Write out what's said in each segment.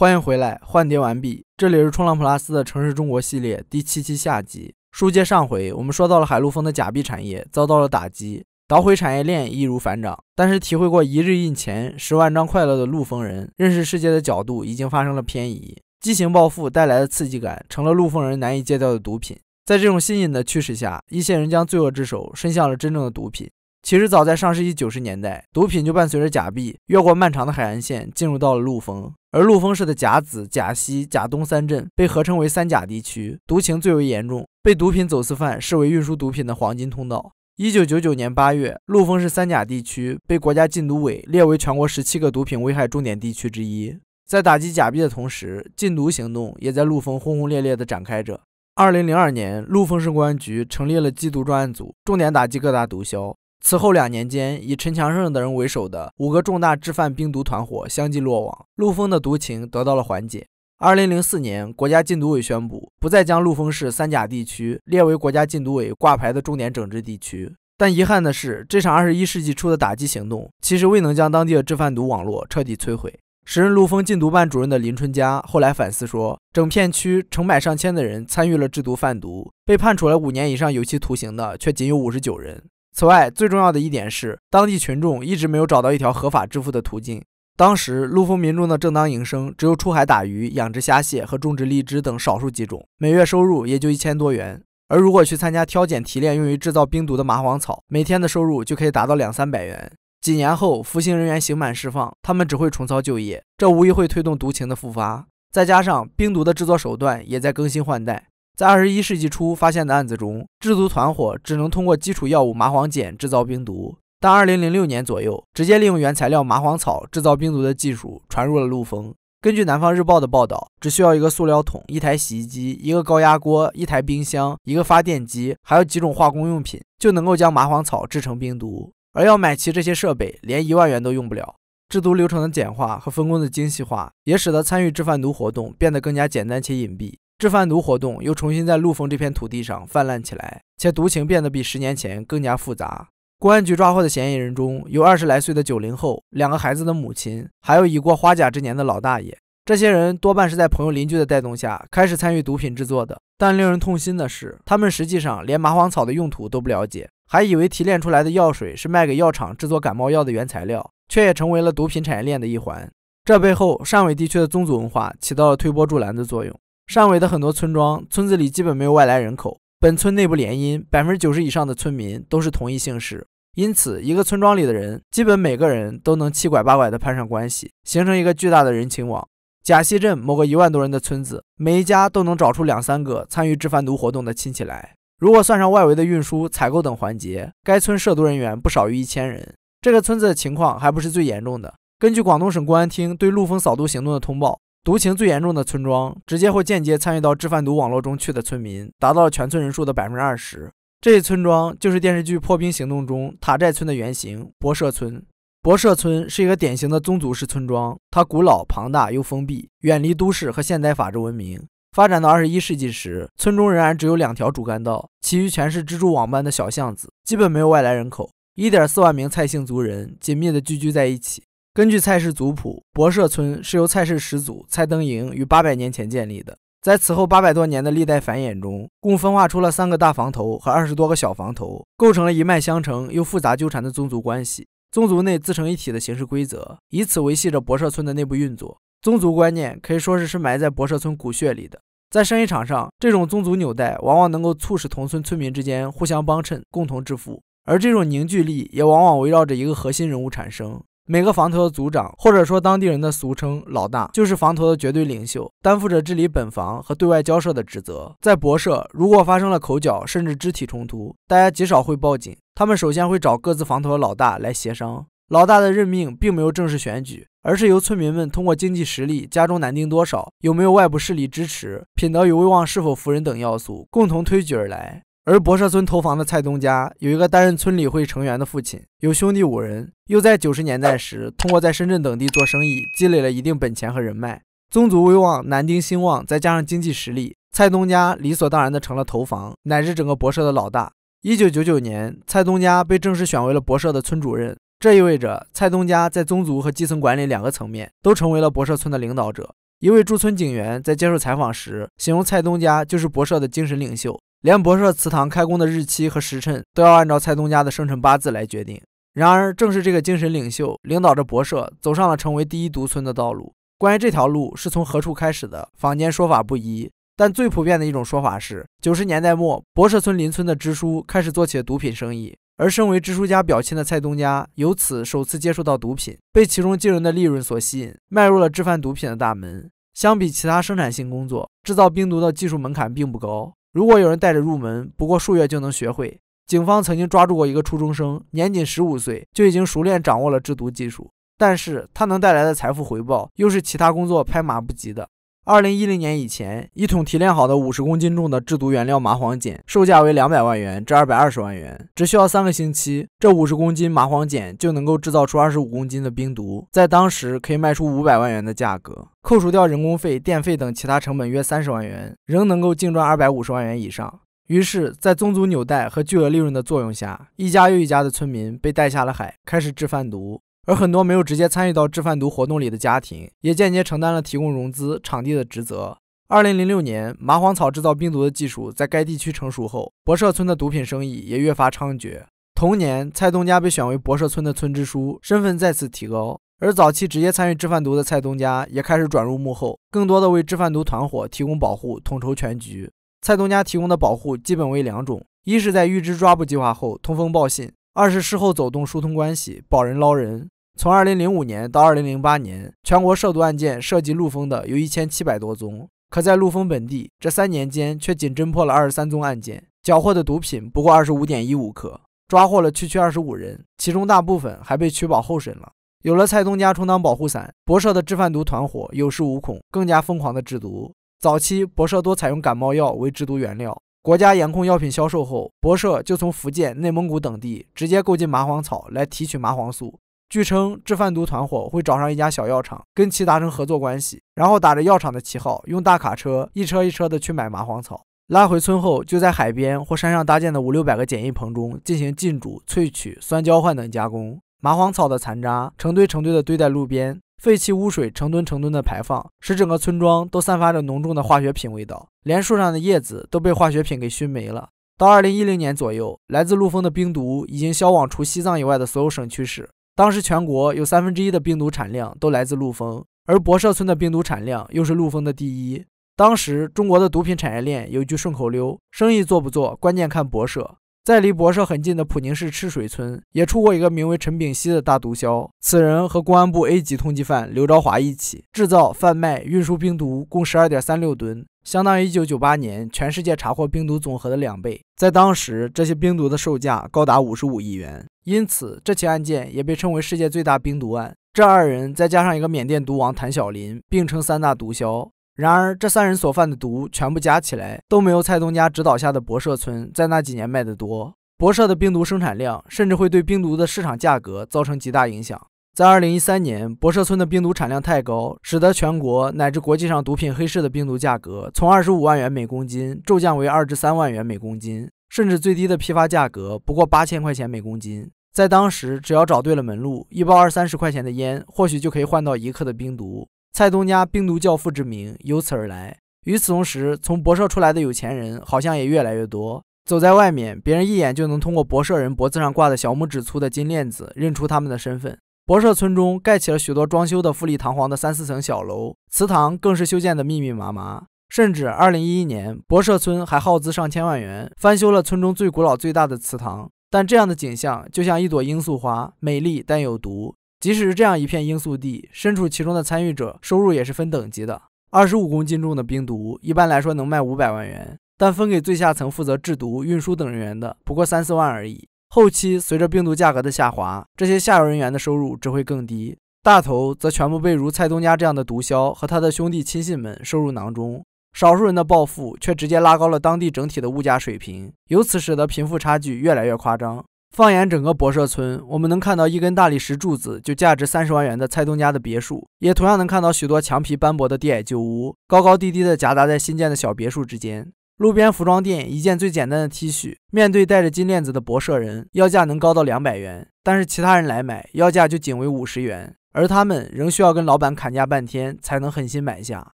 欢迎回来，换碟完毕。这里是冲浪普拉斯的城市中国系列第七期下集。书接上回，我们说到了海陆丰的假币产业遭到了打击，捣毁产业链易如反掌。但是，体会过一日印钱十万张快乐的陆丰人，认识世界的角度已经发生了偏移。畸形暴富带来的刺激感，成了陆丰人难以戒掉的毒品。在这种新颖的驱使下，一些人将罪恶之手伸向了真正的毒品。其实，早在上世纪九十年代，毒品就伴随着假币越过漫长的海岸线，进入到了陆丰。而陆丰市的甲子、甲西、甲东三镇被合称为“三甲”地区，毒情最为严重，被毒品走私犯视为运输毒品的黄金通道。一九九九年八月，陆丰市“三甲”地区被国家禁毒委列为全国十七个毒品危害重点地区之一。在打击假币的同时，禁毒行动也在陆丰轰轰烈烈地展开着。二零零二年，陆丰市公安局成立了缉毒专案组，重点打击各大毒枭。此后两年间，以陈强胜等人为首的五个重大制贩冰毒团伙相继落网，陆丰的毒情得到了缓解。二零零四年，国家禁毒委宣布不再将陆丰市三甲地区列为国家禁毒委挂牌的重点整治地区。但遗憾的是，这场二十一世纪初的打击行动其实未能将当地的制贩毒网络彻底摧毁。时任陆丰禁毒办主任的林春佳后来反思说：“整片区成百上千的人参与了制毒贩毒，被判处了五年以上有期徒刑的却仅有五十九人。”此外，最重要的一点是，当地群众一直没有找到一条合法致富的途径。当时，陆丰民众的正当营生只有出海打鱼、养殖虾蟹和种植荔枝等少数几种，每月收入也就一千多元。而如果去参加挑拣提炼用于制造冰毒的麻黄草，每天的收入就可以达到两三百元。几年后，服刑人员刑满释放，他们只会重操旧业，这无疑会推动毒情的复发。再加上冰毒的制作手段也在更新换代。在二十一世纪初发现的案子中，制毒团伙只能通过基础药物麻黄碱制造冰毒。但二零零六年左右，直接利用原材料麻黄草制造冰毒的技术传入了陆丰。根据南方日报的报道，只需要一个塑料桶、一台洗衣机、一个高压锅、一台冰箱、一个发电机，还有几种化工用品，就能够将麻黄草制成冰毒。而要买齐这些设备，连一万元都用不了。制毒流程的简化和分工的精细化，也使得参与制贩毒活动变得更加简单且隐蔽。制贩毒活动又重新在陆丰这片土地上泛滥起来，且毒情变得比十年前更加复杂。公安局抓获的嫌疑人中有二十来岁的九零后，两个孩子的母亲，还有已过花甲之年的老大爷。这些人多半是在朋友、邻居的带动下开始参与毒品制作的。但令人痛心的是，他们实际上连麻黄草的用途都不了解，还以为提炼出来的药水是卖给药厂制作感冒药的原材料，却也成为了毒品产业链的一环。这背后，汕尾地区的宗族文化起到了推波助澜的作用。汕尾的很多村庄，村子里基本没有外来人口，本村内部联姻，百分之九十以上的村民都是同一姓氏，因此一个村庄里的人，基本每个人都能七拐八拐的攀上关系，形成一个巨大的人情网。甲西镇某个一万多人的村子，每一家都能找出两三个参与制贩毒活动的亲戚来，如果算上外围的运输、采购等环节，该村涉毒人员不少于一千人。这个村子的情况还不是最严重的，根据广东省公安厅对陆丰扫毒行动的通报。毒情最严重的村庄，直接或间接参与到制贩毒网络中去的村民，达到了全村人数的百分之二十。这一村庄就是电视剧《破冰行动》中塔寨村的原型——博社村。博社村是一个典型的宗族式村庄，它古老、庞大又封闭，远离都市和现代法治文明。发展到二十一世纪时，村中仍然只有两条主干道，其余全是蜘蛛网般的小巷子，基本没有外来人口。一点四万名蔡姓族人紧密地聚居在一起。根据蔡氏族谱，博社村是由蔡氏始祖蔡登营于八百年前建立的。在此后八百多年的历代繁衍中，共分化出了三个大房头和二十多个小房头，构成了一脉相承又复杂纠缠的宗族关系。宗族内自成一体的形式规则，以此维系着博社村的内部运作。宗族观念可以说是是埋在博社村骨血里的。在生意场上，这种宗族纽带往往能够促使同村村民之间互相帮衬，共同致富。而这种凝聚力也往往围绕着一个核心人物产生。每个房头的组长，或者说当地人的俗称“老大”，就是房头的绝对领袖，担负着治理本房和对外交涉的职责。在博社，如果发生了口角，甚至肢体冲突，大家极少会报警，他们首先会找各自房头的老大来协商。老大的任命并没有正式选举，而是由村民们通过经济实力、家中男丁多少、有没有外部势力支持、品德与威望是否服人等要素共同推举而来。而博社村头房的蔡东家有一个担任村里会成员的父亲，有兄弟五人，又在九十年代时通过在深圳等地做生意积累了一定本钱和人脉，宗族威望、男丁兴旺，再加上经济实力，蔡东家理所当然的成了头房，乃至整个博社的老大。一九九九年，蔡东家被正式选为了博社的村主任，这意味着蔡东家在宗族和基层管理两个层面都成为了博社村的领导者。一位驻村警员在接受采访时形容蔡东家就是博社的精神领袖。连博社祠堂开工的日期和时辰都要按照蔡东家的生辰八字来决定。然而，正是这个精神领袖，领导着博社走上了成为第一毒村的道路。关于这条路是从何处开始的，坊间说法不一，但最普遍的一种说法是，九十年代末，博社村邻村的支书开始做起了毒品生意，而身为支书家表亲的蔡东家由此首次接触到毒品，被其中惊人的利润所吸引，迈入了制贩毒品的大门。相比其他生产性工作，制造冰毒的技术门槛并不高。如果有人带着入门，不过数月就能学会。警方曾经抓住过一个初中生，年仅十五岁就已经熟练掌握了制毒技术，但是他能带来的财富回报，又是其他工作拍马不及的。二零一零年以前，一桶提炼好的五十公斤重的制毒原料麻黄碱，售价为两百万元至二百二十万元，只需要三个星期，这五十公斤麻黄碱就能够制造出二十五公斤的冰毒，在当时可以卖出五百万元的价格，扣除掉人工费、电费等其他成本约三十万元，仍能够净赚二百五十万元以上。于是，在宗族纽带和巨额利润的作用下，一家又一家的村民被带下了海，开始制贩毒。而很多没有直接参与到制贩毒活动里的家庭，也间接承担了提供融资、场地的职责。二零零六年，麻黄草制造冰毒的技术在该地区成熟后，博社村的毒品生意也越发猖獗。同年，蔡东家被选为博社村的村支书，身份再次提高。而早期直接参与制贩毒的蔡东家，也开始转入幕后，更多的为制贩毒团伙提供保护，统筹全局。蔡东家提供的保护基本为两种：一是，在预知抓捕计划后通风报信；二是事后走动，疏通关系，保人捞人。从2005年到2008年，全国涉毒案件涉及陆丰的有1700多宗，可在陆丰本地这三年间却仅侦破了23宗案件，缴获的毒品不过25.15克，抓获了区区25人，其中大部分还被取保候审了。有了蔡东家充当保护伞，博社的制贩毒团伙有恃无恐，更加疯狂的制毒。早期博社多采用感冒药为制毒原料，国家严控药品销售后，博社就从福建、内蒙古等地直接购进麻黄草来提取麻黄素。据称，制贩毒团伙会找上一家小药厂，跟其达成合作关系，然后打着药厂的旗号，用大卡车一车一车的去买麻黄草，拉回村后，就在海边或山上搭建的五六百个简易棚中进行浸煮、萃取、酸交换等加工。麻黄草的残渣成堆成堆的堆在路边，废弃污水成吨成吨的排放，使整个村庄都散发着浓重的化学品味道，连树上的叶子都被化学品给熏没了。到二零一零年左右，来自陆丰的冰毒已经销往除西藏以外的所有省区市。当时全国有三分之一的冰毒产量都来自陆丰，而博社村的冰毒产量又是陆丰的第一。当时中国的毒品产业链有句顺口溜：“生意做不做，关键看博社。”在离博社很近的普宁市赤水村，也出过一个名为陈炳熙的大毒枭。此人和公安部 A 级通缉犯刘朝华一起制造、贩卖、运输冰毒共十二点三六吨。相当于一九九八年全世界查获冰毒总和的两倍，在当时，这些冰毒的售价高达五十五亿元，因此这起案件也被称为世界最大冰毒案。这二人再加上一个缅甸毒王谭小林，并称三大毒枭。然而，这三人所犯的毒全部加起来，都没有蔡东家指导下的博社村在那几年卖的多。博社的冰毒生产量，甚至会对冰毒的市场价格造成极大影响。在二零一三年，博社村的冰毒产量太高，使得全国乃至国际上毒品黑市的冰毒价格从二十五万元每公斤骤降为二至三万元每公斤，甚至最低的批发价格不过八千块钱每公斤。在当时，只要找对了门路，一包二三十块钱的烟或许就可以换到一克的冰毒。蔡东家“冰毒教父”之名由此而来。与此同时，从博社出来的有钱人好像也越来越多。走在外面，别人一眼就能通过博社人脖子上挂的小拇指粗的金链子认出他们的身份。博社村中盖起了许多装修的富丽堂皇的三四层小楼，祠堂更是修建的密密麻麻。甚至二零一一年，博社村还耗资上千万元翻修了村中最古老、最大的祠堂。但这样的景象就像一朵罂粟花，美丽但有毒。即使是这样一片罂粟地，身处其中的参与者收入也是分等级的。二十五公斤重的冰毒，一般来说能卖五百万元，但分给最下层负责制毒、运输等人员的不过三四万而已。后期随着病毒价格的下滑，这些下游人员的收入只会更低，大头则全部被如蔡东家这样的毒枭和他的兄弟亲信们收入囊中。少数人的暴富却直接拉高了当地整体的物价水平，由此使得贫富差距越来越夸张。放眼整个博社村，我们能看到一根大理石柱子就价值三十万元的蔡东家的别墅，也同样能看到许多墙皮斑驳的低矮旧屋，高高低低的夹杂在新建的小别墅之间。路边服装店一件最简单的 T 恤，面对戴着金链子的博社人，要价能高到两百元；但是其他人来买，要价就仅为五十元，而他们仍需要跟老板砍价半天才能狠心买下。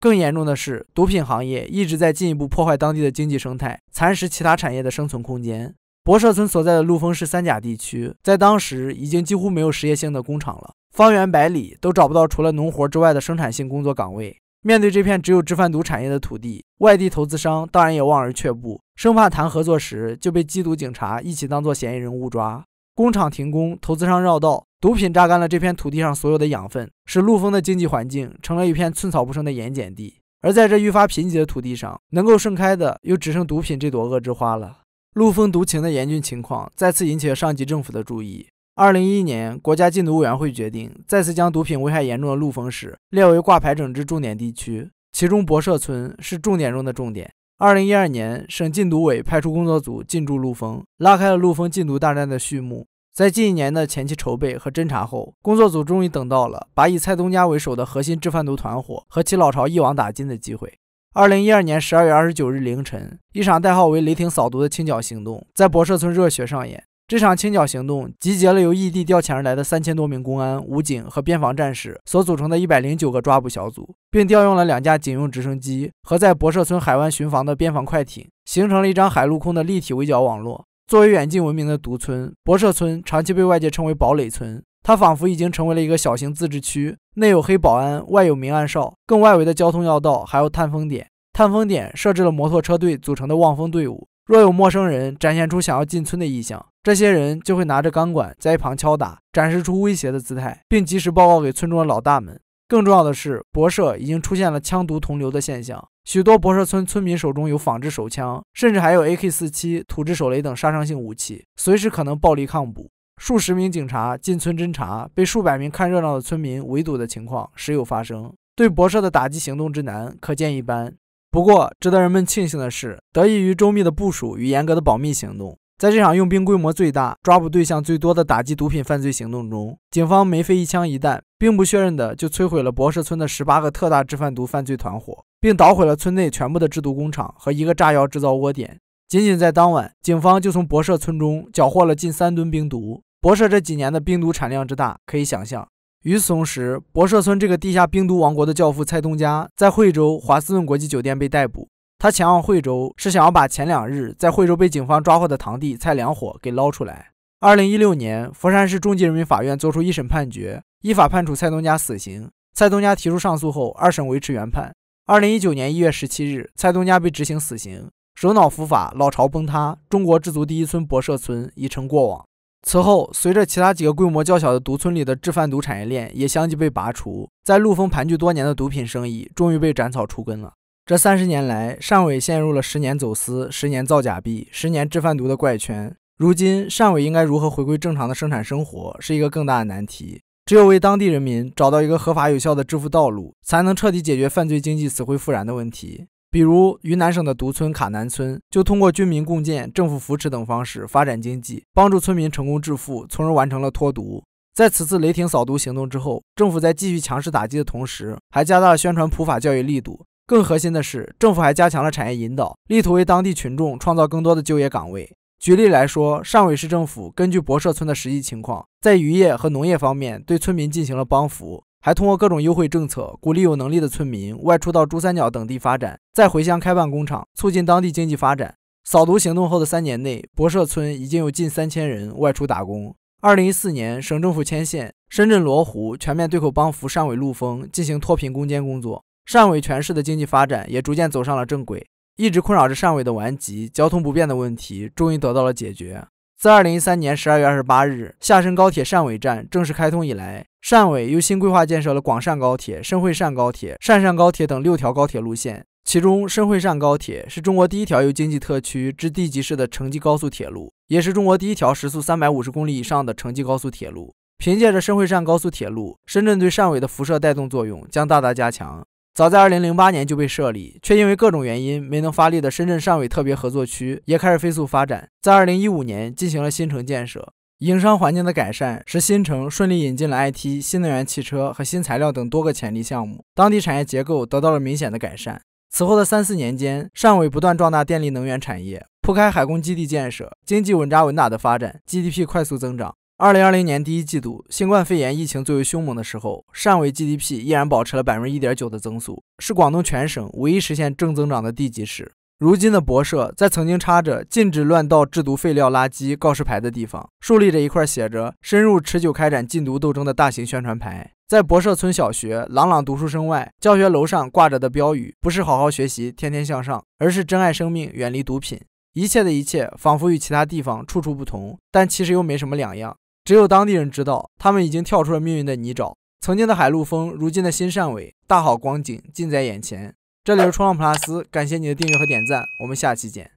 更严重的是，毒品行业一直在进一步破坏当地的经济生态，蚕食其他产业的生存空间。博社村所在的陆丰市三甲地区，在当时已经几乎没有实业性的工厂了，方圆百里都找不到除了农活之外的生产性工作岗位。面对这片只有制贩毒产业的土地，外地投资商当然也望而却步，生怕谈合作时就被缉毒警察一起当做嫌疑人误抓。工厂停工，投资商绕道，毒品榨干了这片土地上所有的养分，使陆丰的经济环境成了一片寸草不生的盐碱地。而在这愈发贫瘠的土地上，能够盛开的又只剩毒品这朵恶之花了。陆丰毒情的严峻情况再次引起了上级政府的注意。二零一一年，国家禁毒委员会决定再次将毒品危害严重的陆丰市列为挂牌整治重点地区，其中博社村是重点中的重点。二零一二年，省禁毒委派出工作组进驻陆丰，拉开了陆丰禁毒大战的序幕。在近一年的前期筹备和侦查后，工作组终于等到了把以蔡东家为首的核心制贩毒团伙和其老巢一网打尽的机会。二零一二年十二月二十九日凌晨，一场代号为“雷霆扫毒”的清剿行动在博社村热血上演。这场清剿行动集结了由异地调遣而来的三千多名公安、武警和边防战士所组成的一百零九个抓捕小组，并调用了两架警用直升机和在博社村海湾巡防的边防快艇，形成了一张海陆空的立体围剿网络。作为远近闻名的独村，博社村长期被外界称为“堡垒村”，它仿佛已经成为了一个小型自治区，内有黑保安，外有明暗哨，更外围的交通要道还有探风点。探风点设置了摩托车队组成的望风队伍。若有陌生人展现出想要进村的意向，这些人就会拿着钢管在一旁敲打，展示出威胁的姿态，并及时报告给村中的老大们。更重要的是，博社已经出现了枪毒同流的现象，许多博社村村民手中有仿制手枪，甚至还有 AK 四七、土制手雷等杀伤性武器，随时可能暴力抗捕。数十名警察进村侦查，被数百名看热闹的村民围堵的情况时有发生，对博社的打击行动之难可见一斑。不过，值得人们庆幸的是，得益于周密的部署与严格的保密行动，在这场用兵规模最大、抓捕对象最多的打击毒品犯罪行动中，警方没费一枪一弹，并不确认的就摧毁了博社村的十八个特大制贩毒犯罪团伙，并捣毁了村内全部的制毒工厂和一个炸药制造窝点。仅仅在当晚，警方就从博社村中缴获了近三吨冰毒。博社这几年的冰毒产量之大，可以想象。与此同时，博社村这个地下冰毒王国的教父蔡东家在惠州华斯顿国际酒店被逮捕。他前往惠州是想要把前两日在惠州被警方抓获的堂弟蔡良火给捞出来。二零一六年，佛山市中级人民法院作出一审判决，依法判处蔡东家死刑。蔡东家提出上诉后，二审维持原判。二零一九年一月十七日，蔡东家被执行死刑，首脑伏法，老巢崩塌，中国制足第一村博社村已成过往。此后，随着其他几个规模较小的毒村里的制贩毒产业链也相继被拔除，在陆丰盘踞多年的毒品生意终于被斩草除根了。这三十年来，汕尾陷入了十年走私、十年造假币、十年制贩毒的怪圈。如今，汕尾应该如何回归正常的生产生活，是一个更大的难题。只有为当地人民找到一个合法有效的致富道路，才能彻底解决犯罪经济死灰复燃的问题。比如云南省的独村卡南村就通过军民共建、政府扶持等方式发展经济，帮助村民成功致富，从而完成了脱毒。在此次雷霆扫毒行动之后，政府在继续强势打击的同时，还加大了宣传普法教育力度。更核心的是，政府还加强了产业引导，力图为当地群众创造更多的就业岗位。举例来说，汕尾市政府根据博社村的实际情况，在渔业和农业方面对村民进行了帮扶。还通过各种优惠政策，鼓励有能力的村民外出到珠三角等地发展，再回乡开办工厂，促进当地经济发展。扫毒行动后的三年内，博社村已经有近三千人外出打工。二零一四年，省政府牵线，深圳罗湖全面对口帮扶汕尾陆丰，进行脱贫攻坚工作。汕尾全市的经济发展也逐渐走上了正轨，一直困扰着汕尾的顽疾——交通不便的问题，终于得到了解决。自二零一三年十二月二十八日厦深高铁汕尾站正式开通以来，汕尾又新规划建设了广汕高铁、深惠汕高铁、汕汕高铁等六条高铁路线，其中深惠汕高铁是中国第一条由经济特区至地级市的城际高速铁路，也是中国第一条时速三百五十公里以上的城际高速铁路。凭借着深惠汕高速铁路，深圳对汕尾的辐射带动作用将大大加强。早在2008年就被设立，却因为各种原因没能发力的深圳汕尾特别合作区，也开始飞速发展。在2015年进行了新城建设，营商环境的改善使新城顺利引进了 IT、新能源汽车和新材料等多个潜力项目，当地产业结构得到了明显的改善。此后的三四年间，汕尾不断壮大电力能源产业，铺开海工基地建设，经济稳扎稳打的发展，GDP 快速增长。二零二零年第一季度，新冠肺炎疫情最为凶猛的时候，汕尾 GDP 依然保持了百分之一点九的增速，是广东全省唯一实现正增长的地级市。如今的博社，在曾经插着禁止乱倒制毒废料垃圾告示牌的地方，竖立着一块写着“深入持久开展禁毒斗争”的大型宣传牌。在博社村小学，朗朗读书声外，教学楼上挂着的标语不是“好好学习，天天向上”，而是“珍爱生命，远离毒品”。一切的一切，仿佛与其他地方处处不同，但其实又没什么两样。只有当地人知道，他们已经跳出了命运的泥沼。曾经的海陆丰，如今的新汕尾，大好光景近在眼前。这里是冲浪普拉斯，感谢你的订阅和点赞，我们下期见。